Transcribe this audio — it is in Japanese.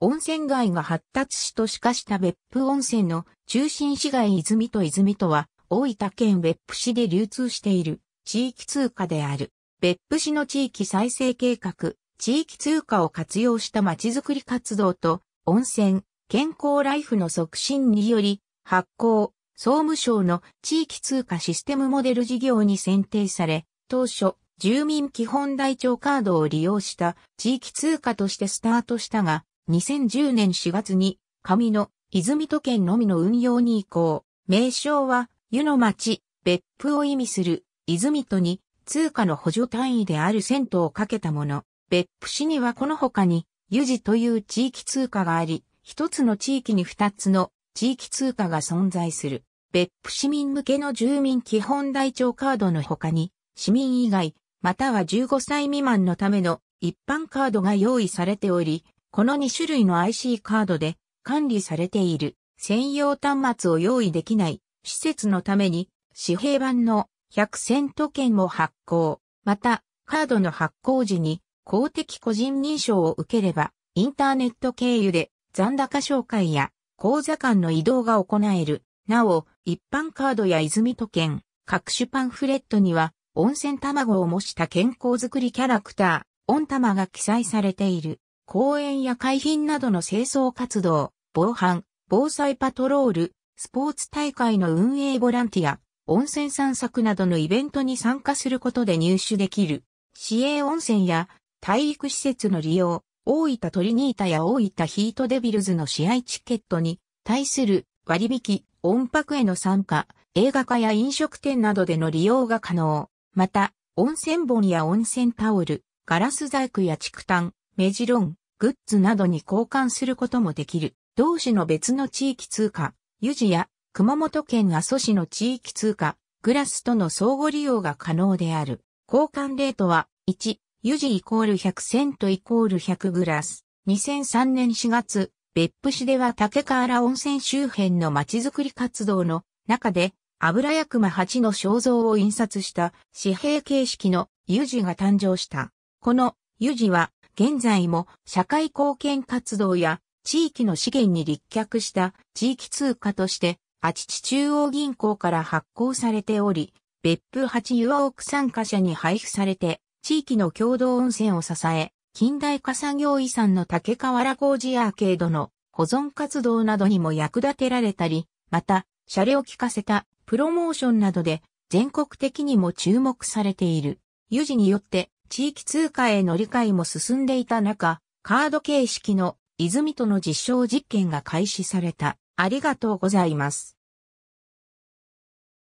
温泉街が発達し都市化した別府温泉の中心市街泉と泉とは、大分県別府市で流通している地域通貨である。別府市の地域再生計画、地域通貨を活用したまちづくり活動と、温泉、健康ライフの促進により、発行、総務省の地域通貨システムモデル事業に選定され、当初、住民基本台帳カードを利用した地域通貨としてスタートしたが、2010年4月に、上の、泉都県のみの運用に移行。名称は、湯の町、別府を意味する、泉都に、通貨の補助単位である銭湯をかけたもの。別府市にはこの他に、湯治という地域通貨があり、一つの地域に二つの地域通貨が存在する。別府市民向けの住民基本台帳カードの他に、市民以外、または15歳未満のための一般カードが用意されており、この2種類の IC カードで管理されている専用端末を用意できない施設のために紙幣版の100セント券も発行。また、カードの発行時に公的個人認証を受ければ、インターネット経由で残高紹介や口座間の移動が行える。なお、一般カードや泉都県、各種パンフレットには、温泉卵を模した健康づくりキャラクター、温玉が記載されている。公園や海浜などの清掃活動、防犯、防災パトロール、スポーツ大会の運営ボランティア、温泉散策などのイベントに参加することで入手できる、市営温泉や体育施設の利用、大分トリニータや大分ヒートデビルズの試合チケットに対する割引、音泊への参加、映画化や飲食店などでの利用が可能。また、温泉本や温泉タオル、ガラス細工や竹炭、メジロン、グッズなどに交換することもできる。同市の別の地域通貨、ユジや熊本県阿蘇市の地域通貨、グラスとの相互利用が可能である。交換レートは、1、ユジイコール100セントイコール100グラス。2003年4月、別府市では竹河原温泉周辺のちづくり活動の中で、油役間8の肖像を印刷した紙幣形式のユジが誕生した。このユジは現在も社会貢献活動や地域の資源に立脚した地域通貨として、あちち中央銀行から発行されており、別府八湯アオ参加者に配布されて、地域の共同温泉を支え、近代化産業遺産の竹瓦原工事アーケードの保存活動などにも役立てられたり、また、シャレを聞かせたプロモーションなどで全国的にも注目されている。有事によって地域通貨への理解も進んでいた中、カード形式の泉との実証実験が開始された。ありがとうございます。